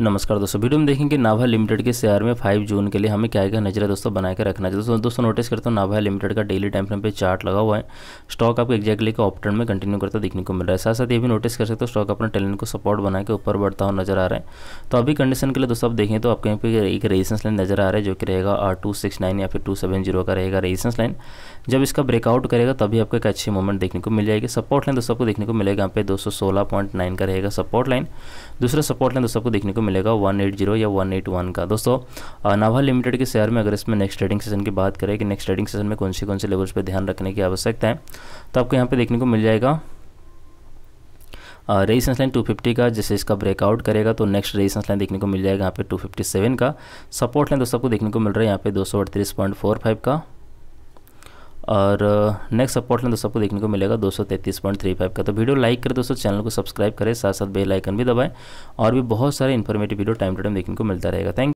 नमस्कार दोस्तों वीडियो में देखेंगे नाभा लिमिटेड के शेयर में 5 जून के लिए हमें क्या क्या नजर है दोस्तों बनाए के रखना चाहिए दोस्तों दोस्तों नोटिस करते हैं नाभा लिमिटेड का डेली टाइम फ्रेम पे चार्ट लगा हुआ है स्टॉक आपको एक्जैक्टली का ऑप्टन में कंटिन्यू करता देखने को मिल रहा है साथ साथ ये भी नोटिस कर सकते हो स्टॉक अपने टेलेंट को सपोर्ट बना के ऊपर बढ़ता हुआ नजर आ रहा है तो अभी कंडीशन के लिए दोस्तों आप देखें तो आपके यहाँ पे एक रेजिस्टेंस लाइन नजर आ रहा है जो कि रहेगा आर टू सिक्स नाइन या फिर टू सेवन जीरो का रहेगा रेजिस्टेंस लाइन जब इसका ब्रेकआउट करेगा तभी आपको एक अच्छी मूवमेंट देखने को मिल जाएगी सपोर्ट लाइन दोस्तों आपको देखने को मिलेगा यहाँ पे दो का रहेगा सपोर्ट लाइन दूसरा सपोर्ट लाइन दोस्तों आपको देखने को को मिलेगा 180 या 181 का दोस्तों नाभा लिमिटेड के शेयर में अगर इसमें नेक्स्ट ट्रेडिंग सेशन की बात करें कि नेक्स्ट ट्रेडिंग सेशन में कौन से कौन से लेवल्स पर ध्यान रखने की आवश्यकता है तो आपको यहाँ पर देखने को मिल जाएगा रेजिस्टेंस लाइन 250 का जैसे इसका ब्रेकआउट करेगा तो नेक्स्ट रेजिस्टेंस लाइन देखने को मिल जाएगा यहाँ पे 257 का सपोर्ट लाइन दोस्तों आपको देखने को मिल रहा है यहाँ पे दो का और नेक्स्ट सपोर्ट लेन दोस्तों सबको देखने को मिलेगा फाइव का तो वीडियो लाइक करें दोस्तों चैनल को सब्सक्राइब करें साथ साथ बेल आइकन भी दबाएं और भी बहुत सारे informative video time to time देखने को मिलता रहेगा थैंक